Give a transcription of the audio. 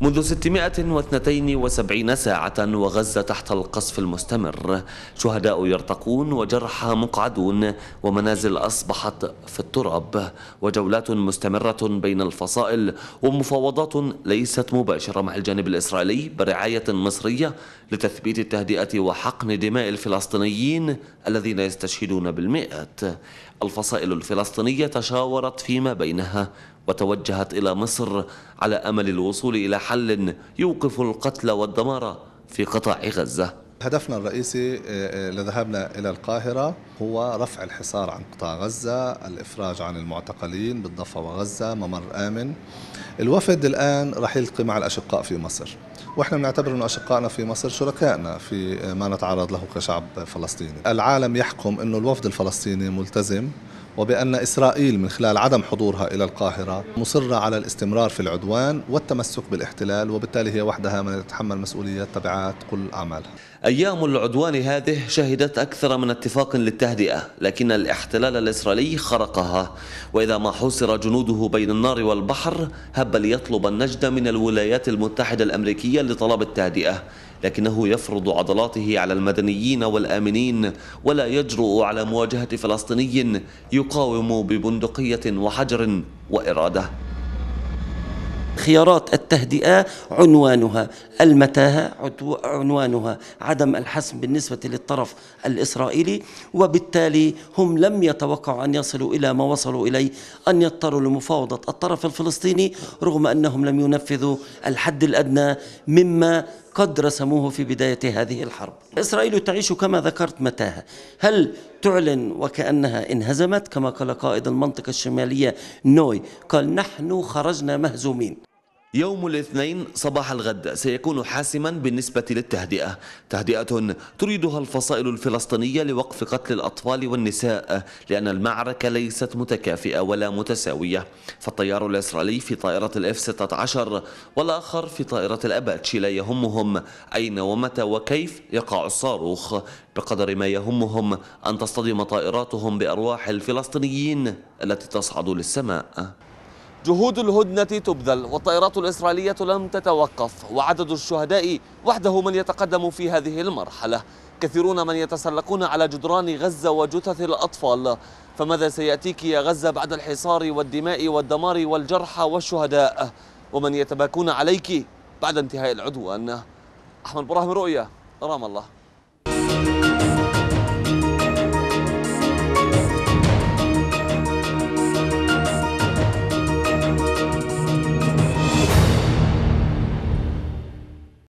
منذ 672 ساعة وغزة تحت القصف المستمر شهداء يرتقون وجرحى مقعدون ومنازل أصبحت في التراب وجولات مستمرة بين الفصائل ومفاوضات ليست مباشرة مع الجانب الإسرائيلي برعاية مصرية لتثبيت التهدئة وحقن دماء الفلسطينيين الذين يستشهدون بالمئات الفصائل الفلسطينية تشاورت فيما بينها وتوجهت إلى مصر على أمل الوصول إلى حل يوقف القتل والدمار في قطاع غزة هدفنا الرئيسي آه، آه، لذهابنا إلى القاهرة هو رفع الحصار عن قطاع غزة الإفراج عن المعتقلين بالضفة وغزة ممر آمن الوفد الآن رح يلقي مع الأشقاء في مصر واحنا بنعتبر انه اشقائنا في مصر شركائنا في آه، ما نتعرض له كشعب فلسطيني، العالم يحكم انه الوفد الفلسطيني ملتزم وبأن إسرائيل من خلال عدم حضورها إلى القاهرة مصرة على الاستمرار في العدوان والتمسك بالاحتلال وبالتالي هي وحدها من تتحمل مسؤولية تبعات كل أعمالها أيام العدوان هذه شهدت أكثر من اتفاق للتهدئة لكن الاحتلال الإسرائيلي خرقها وإذا ما حصر جنوده بين النار والبحر هب ليطلب النجدة من الولايات المتحدة الأمريكية لطلب التهدئة لكنه يفرض عضلاته على المدنيين والآمنين ولا يجرؤ على مواجهة فلسطيني يقاوم ببندقية وحجر وإرادة خيارات التهدئة عنوانها المتاهة عنوانها عدم الحسم بالنسبة للطرف الإسرائيلي وبالتالي هم لم يتوقعوا أن يصلوا إلى ما وصلوا إليه أن يضطروا لمفاوضة الطرف الفلسطيني رغم أنهم لم ينفذوا الحد الأدنى مما قد رسموه في بداية هذه الحرب إسرائيل تعيش كما ذكرت متاهة هل تعلن وكأنها انهزمت كما قال قائد المنطقة الشمالية نوي قال نحن خرجنا مهزومين يوم الاثنين صباح الغد سيكون حاسما بالنسبة للتهدئة تهدئة تريدها الفصائل الفلسطينية لوقف قتل الأطفال والنساء لأن المعركة ليست متكافئة ولا متساوية فالطيار الإسرائيلي في طائرة الاف 16 والآخر في طائرة الأباتشي لا يهمهم أين ومتى وكيف يقع الصاروخ بقدر ما يهمهم أن تصطدم طائراتهم بأرواح الفلسطينيين التي تصعد للسماء جهود الهدنة تبذل والطائرات الإسرائيلية لم تتوقف وعدد الشهداء وحده من يتقدم في هذه المرحلة كثيرون من يتسلقون على جدران غزة وجثث الأطفال فماذا سيأتيك يا غزة بعد الحصار والدماء والدمار والجرحى والشهداء ومن يتباكون عليك بعد انتهاء العدوان أحمد براهم رؤية رام الله